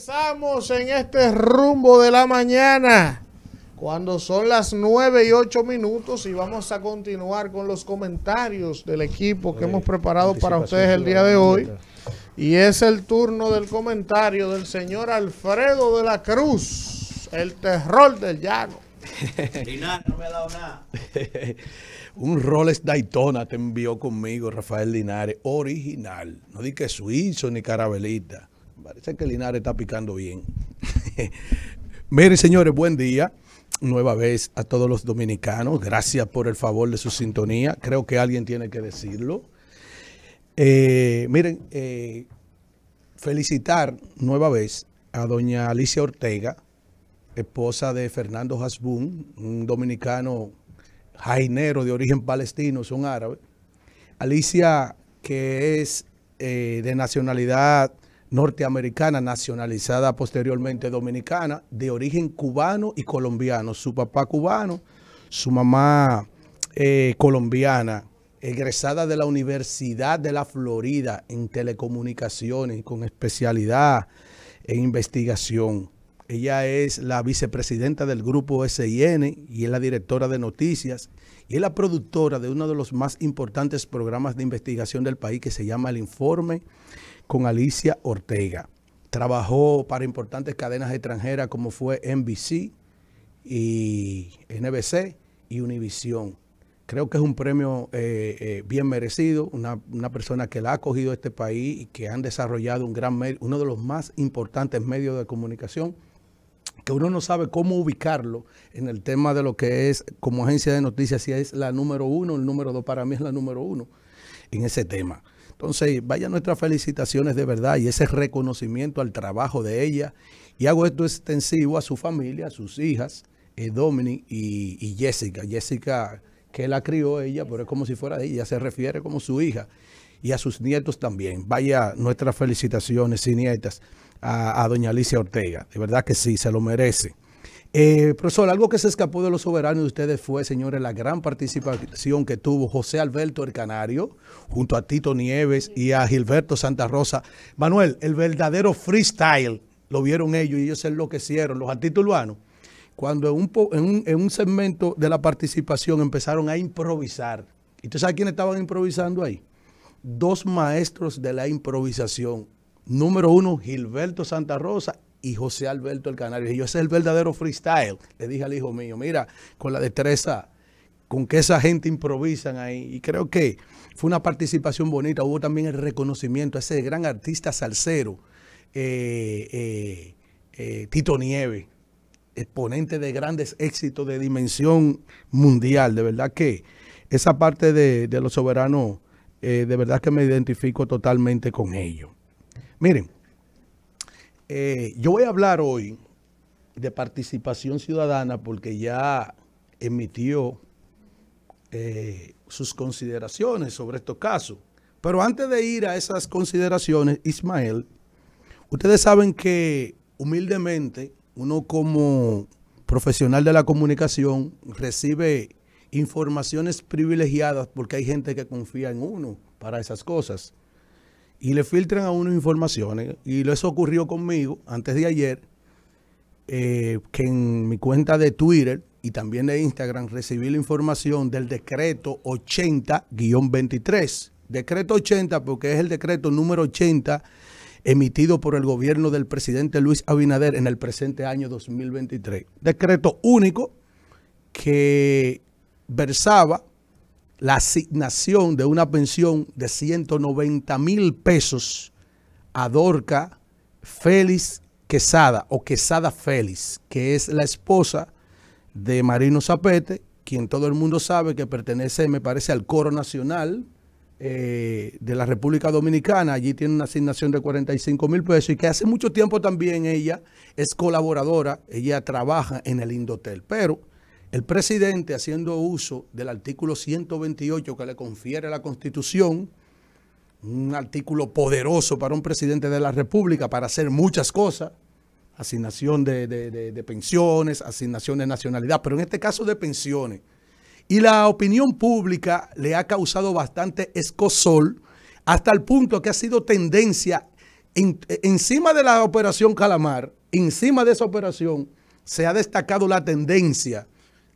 Empezamos en este rumbo de la mañana, cuando son las 9 y 8 minutos y vamos a continuar con los comentarios del equipo que hemos preparado para ustedes el día de hoy. Y es el turno del comentario del señor Alfredo de la Cruz, el terror del llano. y no me ha dado nada. un Rolex Daytona te envió conmigo Rafael Dinares, original. No di que suizo ni carabelita. Parece que Linares está picando bien. Miren, señores, buen día. Nueva vez a todos los dominicanos. Gracias por el favor de su sintonía. Creo que alguien tiene que decirlo. Eh, miren, eh, felicitar nueva vez a doña Alicia Ortega, esposa de Fernando Hasbun, un dominicano jainero de origen palestino, son árabes. Alicia, que es eh, de nacionalidad norteamericana nacionalizada posteriormente dominicana, de origen cubano y colombiano. Su papá cubano, su mamá eh, colombiana, egresada de la Universidad de la Florida en telecomunicaciones con especialidad en investigación. Ella es la vicepresidenta del grupo SIN y es la directora de noticias y es la productora de uno de los más importantes programas de investigación del país que se llama El Informe con Alicia Ortega. Trabajó para importantes cadenas extranjeras como fue NBC y NBC y Univision. Creo que es un premio eh, eh, bien merecido, una, persona que la ha cogido este país y que han desarrollado un gran uno de los más importantes medios de comunicación que uno no sabe cómo ubicarlo en el tema de lo que es como agencia de noticias, si es la número uno, el número dos para mí es la número uno en ese tema. Entonces, vaya nuestras felicitaciones de verdad y ese reconocimiento al trabajo de ella. Y hago esto extensivo a su familia, a sus hijas, eh, y, Jessica. Jessica, que la crió ella, pero es como si fuera ella, se refiere como su hija. Y a sus nietos también. Vaya nuestras felicitaciones y nietas a, a doña Alicia Ortega. De verdad que sí, se lo merece. Eh, profesor, algo que se escapó de los soberanos de ustedes fue, señores, la gran participación que tuvo José Alberto El Canario, junto a Tito Nieves y a Gilberto Santa Rosa. Manuel, el verdadero freestyle lo vieron ellos y ellos se enloquecieron, los artistas urbanos, cuando en un, en un segmento de la participación empezaron a improvisar. ¿Y tú sabes quiénes estaban improvisando ahí? Dos maestros de la improvisación. Número uno, Gilberto Santa Rosa y José Alberto el Canario. Y yo, ese es el verdadero freestyle. Le dije al hijo mío, mira, con la destreza, con que esa gente improvisan ahí. Y creo que fue una participación bonita. Hubo también el reconocimiento a ese gran artista salsero, eh, eh, eh, Tito Nieve, exponente de grandes éxitos de dimensión mundial. De verdad que esa parte de, de los soberanos, de verdad que me identifico totalmente con ellos. Miren. Eh, yo voy a hablar hoy de participación ciudadana porque ya emitió eh, sus consideraciones sobre estos casos. Pero antes de ir a esas consideraciones, Ismael, ustedes saben que humildemente uno como profesional de la comunicación recibe informaciones privilegiadas porque hay gente que confía en uno para esas cosas y le filtran a uno informaciones. Y eso ocurrió conmigo antes de ayer, eh, que en mi cuenta de Twitter y también de Instagram recibí la información del decreto 80-23. Decreto 80 porque es el decreto número 80 emitido por el gobierno del presidente Luis Abinader en el presente año 2023. Decreto único que versaba la asignación de una pensión de 190 mil pesos a Dorca Félix Quesada o Quesada Félix, que es la esposa de Marino Zapete, quien todo el mundo sabe que pertenece, me parece, al coro nacional eh, de la República Dominicana. Allí tiene una asignación de 45 mil pesos y que hace mucho tiempo también ella es colaboradora, ella trabaja en el Indotel, pero el presidente, haciendo uso del artículo 128 que le confiere la Constitución, un artículo poderoso para un presidente de la República para hacer muchas cosas, asignación de, pensiones, asignación de nacionalidad, pero en este caso de pensiones. Y la opinión pública le ha causado bastante escosol hasta el punto que ha sido tendencia encima de la operación Calamar, encima de esa operación, se ha destacado la tendencia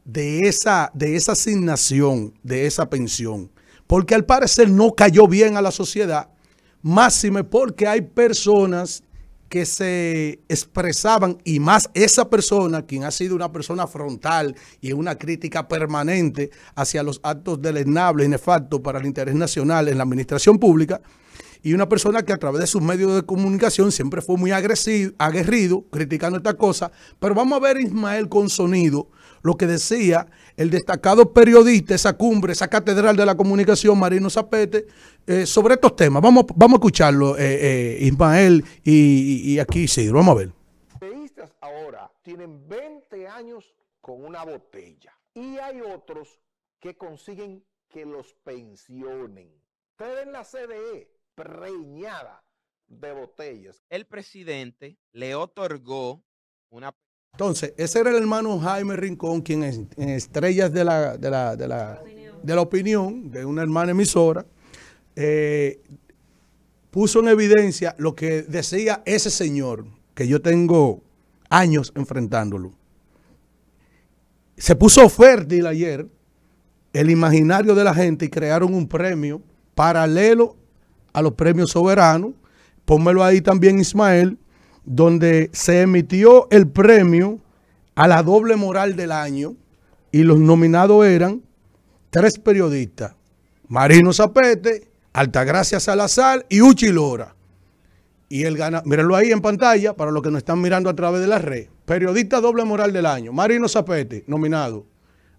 de esa, de esa asignación, de esa pensión, porque al parecer no cayó bien a la sociedad, máxime porque hay personas que se expresaban, y más esa persona, quien ha sido una persona frontal y una crítica permanente hacia los actos deleznables y nefastos para el interés nacional en la administración pública, y una persona que a través de sus medios de comunicación siempre fue muy agresivo, aguerrido, criticando esta cosa. Pero vamos a ver Ismael con sonido lo que decía el destacado periodista, esa cumbre, esa catedral de la comunicación, Marino Zapete, eh, sobre estos temas. Vamos, vamos a escucharlo, eh, eh, Ismael y, aquí Isidro. Vamos a ver. Los ahora tienen 20 años con una botella y hay otros que consiguen que los pensionen. Ustedes en la CDE preñada de botellas. El presidente le otorgó una entonces, ese era el hermano Jaime Rincón, quien en, Estrellas de la, Opinión, de una hermana emisora, eh, puso en evidencia lo que decía ese señor, que yo tengo años enfrentándolo. Se puso fértil ayer el imaginario de la gente y crearon un premio paralelo a los premios soberanos. Pónmelo ahí también, Ismael donde se emitió el premio a la doble moral del año y los nominados eran tres periodistas, Marino Zapete, Altagracia Salazar y Uchi Lora. Y el ganador, mírenlo ahí en pantalla para los que nos están mirando a través de la red. Periodista doble moral del año, Marino Zapete, nominado.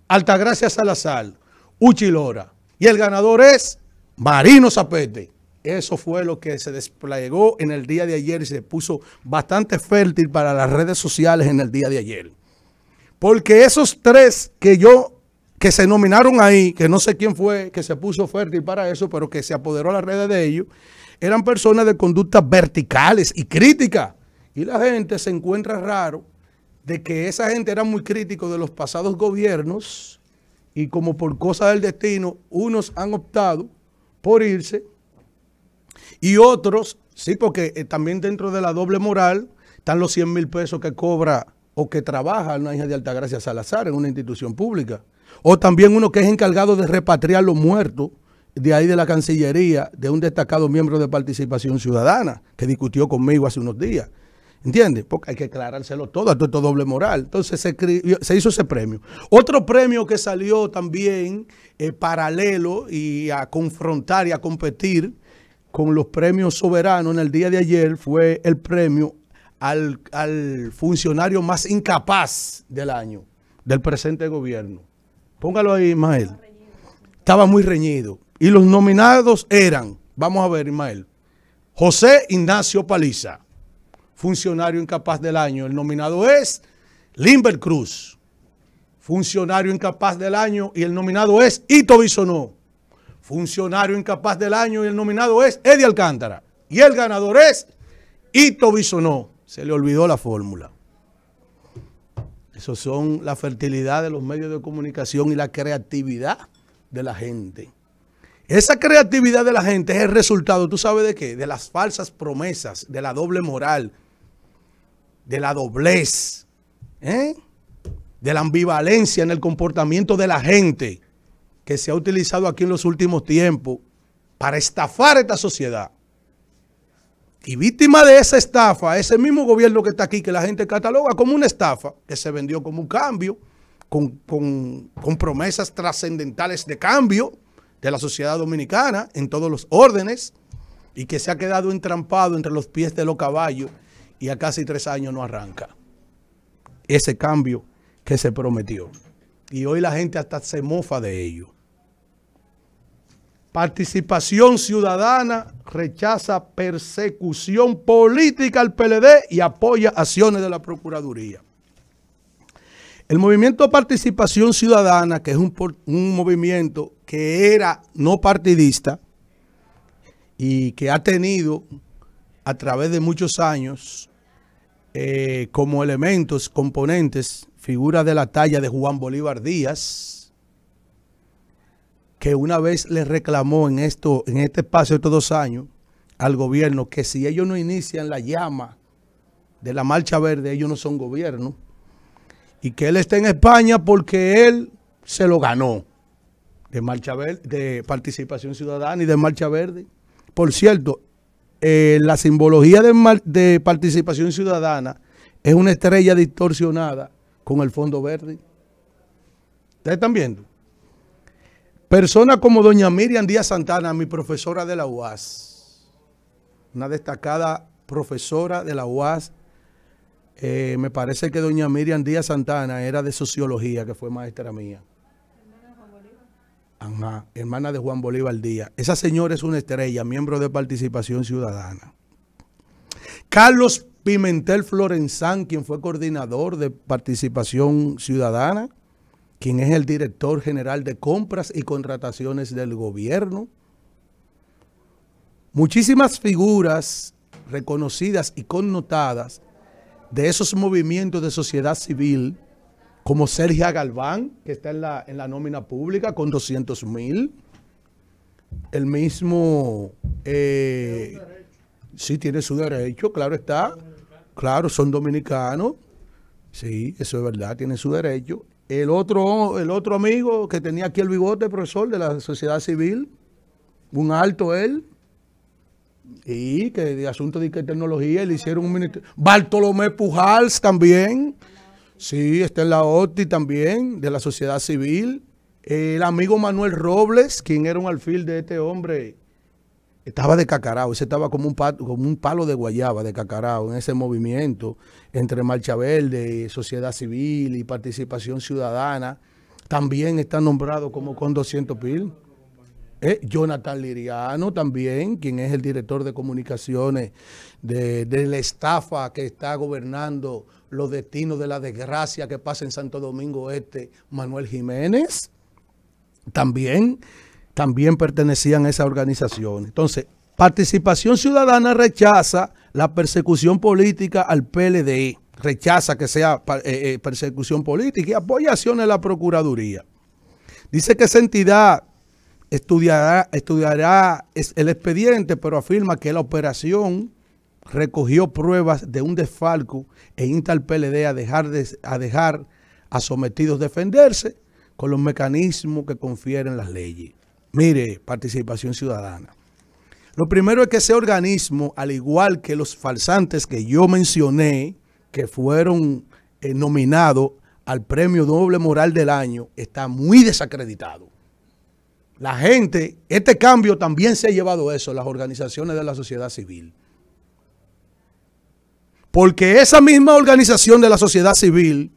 Altagracia Salazar, Uchi Lora. Y el ganador es Marino Zapete. Eso fue lo que se desplegó en el día de ayer y se puso bastante fértil para las redes sociales en el día de ayer. Porque esos tres que yo, que se nominaron ahí, que no sé quién fue, que se puso fértil para eso, pero que se apoderó las redes de ellos, eran personas de conductas verticales y críticas. Y la gente se encuentra raro de que esa gente era muy crítico de los pasados gobiernos y como por cosa del destino, unos han optado por irse y otros, sí, porque eh, también dentro de la doble moral están los 100 mil pesos que cobra o que trabaja una hija de Altagracia Salazar en una institución pública. O también uno que es encargado de repatriar los muertos de ahí de la Cancillería, de un destacado miembro de Participación Ciudadana, que discutió conmigo hace unos días. ¿Entiendes? Porque hay que aclarárselo todo, esto es doble moral. Entonces se, se, hizo ese premio. Otro premio que salió también eh, paralelo y a confrontar y a competir con los premios soberanos en el día de ayer fue el premio al, funcionario más incapaz del año, del presente gobierno. Póngalo ahí, Ismael. Estaba muy reñido. Y los nominados eran, vamos a ver, Ismael, José Ignacio Paliza, funcionario incapaz del año. El nominado es Limber Cruz, funcionario incapaz del año. Y el nominado es Ito Bisonó Funcionario incapaz del año y el nominado es Eddie Alcántara. Y el ganador es Ito Bisonó. Se le olvidó la fórmula. Eso son la fertilidad de los medios de comunicación y la creatividad de la gente. Esa creatividad de la gente es el resultado, ¿tú sabes de qué? De las falsas promesas, de la doble moral, de la doblez, ¿eh? de la ambivalencia en el comportamiento de la gente que se ha utilizado aquí en los últimos tiempos para estafar a esta sociedad. Y víctima de esa estafa, ese mismo gobierno que está aquí, que la gente cataloga como una estafa, que se vendió como un cambio, con, con promesas trascendentales de cambio de la sociedad dominicana en todos los órdenes, y que se ha quedado entrampado entre los pies de los caballos y a casi tres años no arranca. Ese cambio que se prometió. Y hoy la gente hasta se mofa de ello. Participación Ciudadana rechaza persecución política al PLD y apoya acciones de la Procuraduría. El movimiento Participación Ciudadana, que es un, movimiento que era no partidista y que ha tenido a través de muchos años eh, como elementos, componentes, figuras de la talla de Juan Bolívar Díaz, que una vez le reclamó en, esto, en este espacio de estos dos años al gobierno que si ellos no inician la llama de la Marcha Verde, ellos no son gobierno. Y que él está en España porque él se lo ganó de Marcha de Participación Ciudadana y de Marcha Verde. Por cierto, eh, la simbología de Participación Ciudadana es una estrella distorsionada con el Fondo Verde. ¿Ustedes están viendo? Persona como doña Miriam Díaz Santana, mi profesora de la UAS, una destacada profesora de la UAS, eh, me parece que doña Miriam Díaz Santana era de sociología, que fue maestra mía. Hermana de Juan Bolívar. Ajá, hermana de Juan Bolívar Díaz. Esa señora es una estrella, miembro de Participación Ciudadana. Carlos Pimentel Florenzán, quien fue coordinador de Participación Ciudadana quien es el director general de compras y contrataciones del gobierno. Muchísimas figuras reconocidas y connotadas de esos movimientos de sociedad civil, como Sergio Galván, que está en la, nómina pública con 200 mil. El mismo... Eh, sí, tiene su derecho, claro está. Claro, son dominicanos. Sí, eso es verdad, tiene su derecho. El otro, el otro amigo que tenía aquí el bigote, profesor de la sociedad civil, un alto él, y que de asunto de tecnología le hicieron un ministro Bartolomé Pujals también. Sí, está en la OTI también, de la sociedad civil. El amigo Manuel Robles, quien era un alfil de este hombre, estaba de cacarao, ese estaba como un, palo, de guayaba de cacarao en ese movimiento entre Marcha Verde, Sociedad Civil y Participación Ciudadana. También está nombrado como con 200 PIL. Eh, Jonathan Liriano también, quien es el director de comunicaciones de, de la estafa que está gobernando los destinos de la desgracia que pasa en Santo Domingo Este, Manuel Jiménez. También también pertenecían a esa organización. Entonces, Participación Ciudadana rechaza la persecución política al PLD, e. rechaza que sea eh, eh, persecución política y apoya acciones la Procuraduría. Dice que esa entidad estudiará, el expediente, pero afirma que la operación recogió pruebas de un desfalco e insta al PLD e dejar, a dejar a sometidos defenderse con los mecanismos que confieren las leyes. Mire, participación ciudadana. Lo primero es que ese organismo, al igual que los falsantes que yo mencioné, que fueron eh, nominados al premio Doble Moral del Año, está muy desacreditado. La gente, este cambio también se ha llevado eso, las organizaciones de la sociedad civil. Porque esa misma organización de la sociedad civil,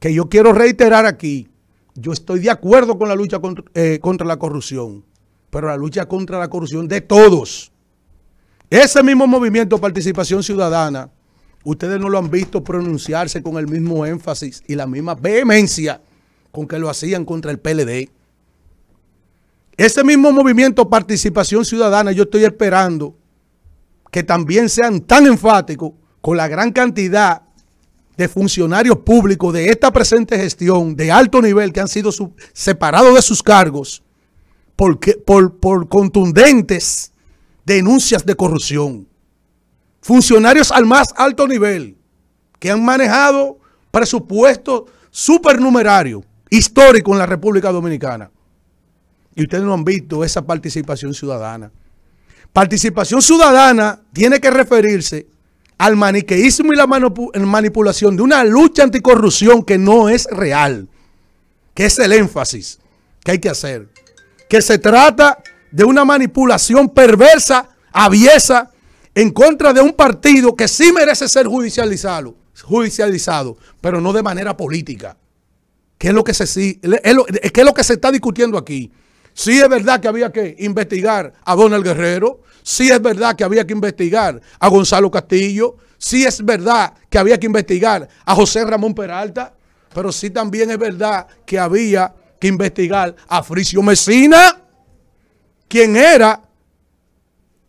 que yo quiero reiterar aquí, yo estoy de acuerdo con la lucha eh, contra, la corrupción, pero la lucha contra la corrupción de todos. Ese mismo movimiento Participación Ciudadana, ustedes no lo han visto pronunciarse con el mismo énfasis y la misma vehemencia con que lo hacían contra el PLD. Ese mismo movimiento Participación Ciudadana, yo estoy esperando que también sean tan enfáticos con la gran cantidad de funcionarios públicos de esta presente gestión de alto nivel que han sido separados de sus cargos por, por contundentes denuncias de corrupción. Funcionarios al más alto nivel que han manejado presupuestos supernumerarios histórico en la República Dominicana. Y ustedes no han visto esa participación ciudadana. Participación ciudadana tiene que referirse al maniqueísmo y la manipulación de una lucha anticorrupción que no es real, que es el énfasis que hay que hacer, que se trata de una manipulación perversa, aviesa, en contra de un partido que sí merece ser judicializado, judicializado pero no de manera política, ¿Qué es lo que se, es es lo que se está discutiendo aquí. Sí es verdad que había que investigar a Donald Guerrero, sí es verdad que había que investigar a Gonzalo Castillo, sí es verdad que había que investigar a José Ramón Peralta, pero sí también es verdad que había que investigar a Fricio Mesina, quien era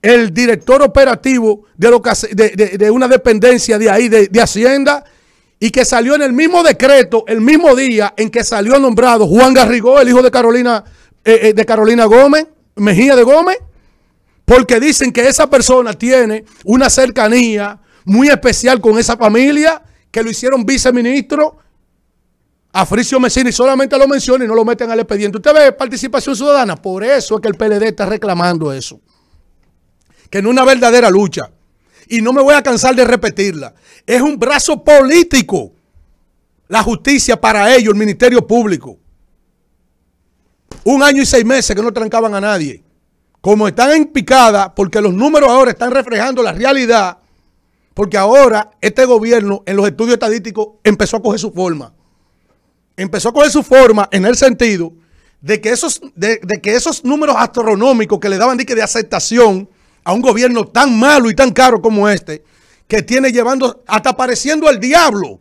el director operativo de, una dependencia de ahí, de Hacienda, y que salió en el mismo decreto, el mismo día en que salió nombrado Juan Garrigó, el hijo de Carolina eh, eh, de Carolina Gómez, Mejía de Gómez, porque dicen que esa persona tiene una cercanía muy especial con esa familia que lo hicieron viceministro a Fricio Messini solamente lo mencionan y no lo meten al expediente. Usted ve participación ciudadana. Por eso es que el PLD está reclamando eso. Que en una verdadera lucha. Y no me voy a cansar de repetirla. Es un brazo político. La justicia para ellos, el Ministerio Público un año y seis meses que no trancaban a nadie. Como están en picada, porque los números ahora están reflejando la realidad, porque ahora este gobierno en los estudios estadísticos empezó a coger su forma. Empezó a coger su forma en el sentido de que esos, de, que esos números astronómicos que le daban dique de aceptación a un gobierno tan malo y tan caro como este, que tiene llevando hasta pareciendo al diablo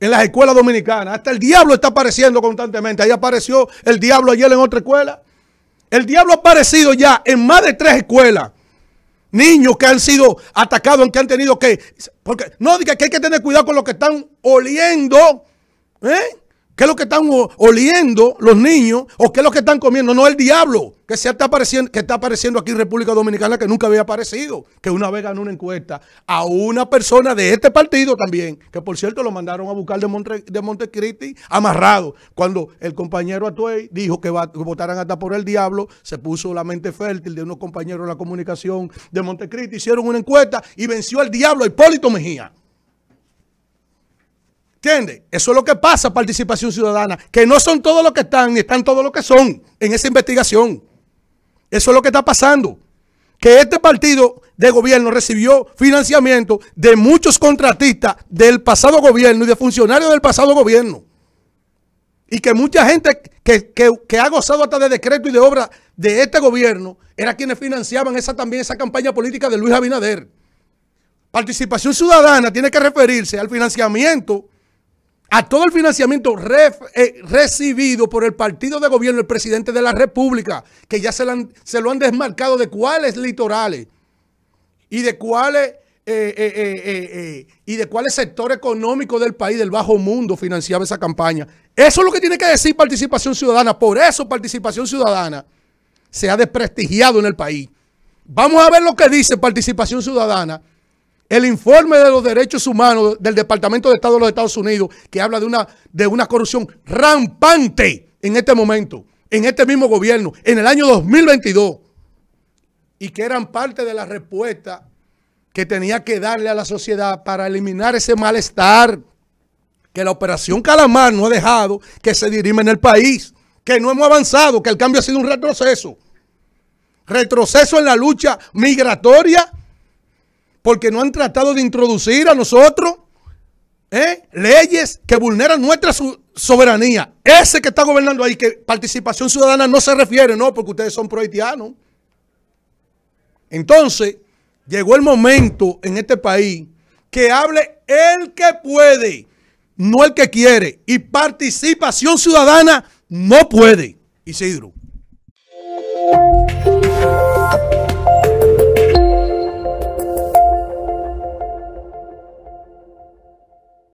en las escuelas dominicanas. Hasta el diablo está apareciendo constantemente. Ahí apareció el diablo ayer en otra escuela. El diablo ha aparecido ya en más de tres escuelas. Niños que han sido atacados, que han tenido que... Porque no diga que hay que tener cuidado con lo que están oliendo. ¿eh? ¿Qué es lo que están oliendo los niños? ¿O qué es lo que están comiendo? No, el diablo que, se está, apareciendo, que está apareciendo aquí en República Dominicana que nunca había aparecido. Que una vez ganó una encuesta a una persona de este partido también, que por cierto lo mandaron a buscar de, Montecristi amarrado. Cuando el compañero Atuey dijo que, votaran hasta por el diablo, se puso la mente fértil de unos compañeros de la comunicación de Montecristi. Hicieron una encuesta y venció al diablo Hipólito Mejía. ¿Entiendes? Eso es lo que pasa, participación ciudadana, que no son todos los que están, ni están todos los que son en esa investigación. Eso es lo que está pasando. Que este partido de gobierno recibió financiamiento de muchos contratistas del pasado gobierno y de funcionarios del pasado gobierno. Y que mucha gente que, ha gozado hasta de decreto y de obra de este gobierno era quienes financiaban esa, también esa campaña política de Luis Abinader. Participación ciudadana tiene que referirse al financiamiento a todo el financiamiento eh, recibido por el partido de gobierno, el presidente de la República, que ya se, lo han desmarcado de cuáles litorales y de cuáles eh, eh, y de cuáles sector económico del país, del bajo mundo, financiaba esa campaña. Eso es lo que tiene que decir participación ciudadana. Por eso participación ciudadana se ha desprestigiado en el país. Vamos a ver lo que dice participación ciudadana. El informe de los derechos humanos del Departamento de Estado de los Estados Unidos, que habla de una, de una corrupción rampante en este momento, en este mismo gobierno, en el año 2022, y que eran parte de la respuesta que tenía que darle a la sociedad para eliminar ese malestar que la operación Calamar no ha dejado que se dirime en el país, que no hemos avanzado, que el cambio ha sido un retroceso. Retroceso en la lucha migratoria porque no han tratado de introducir a nosotros ¿eh? leyes que vulneran nuestra soberanía. Ese que está gobernando ahí, que participación ciudadana no se refiere, no, porque ustedes son pro Entonces, llegó el momento en este país que hable el que puede, no el que quiere. Y participación ciudadana no puede. Isidro.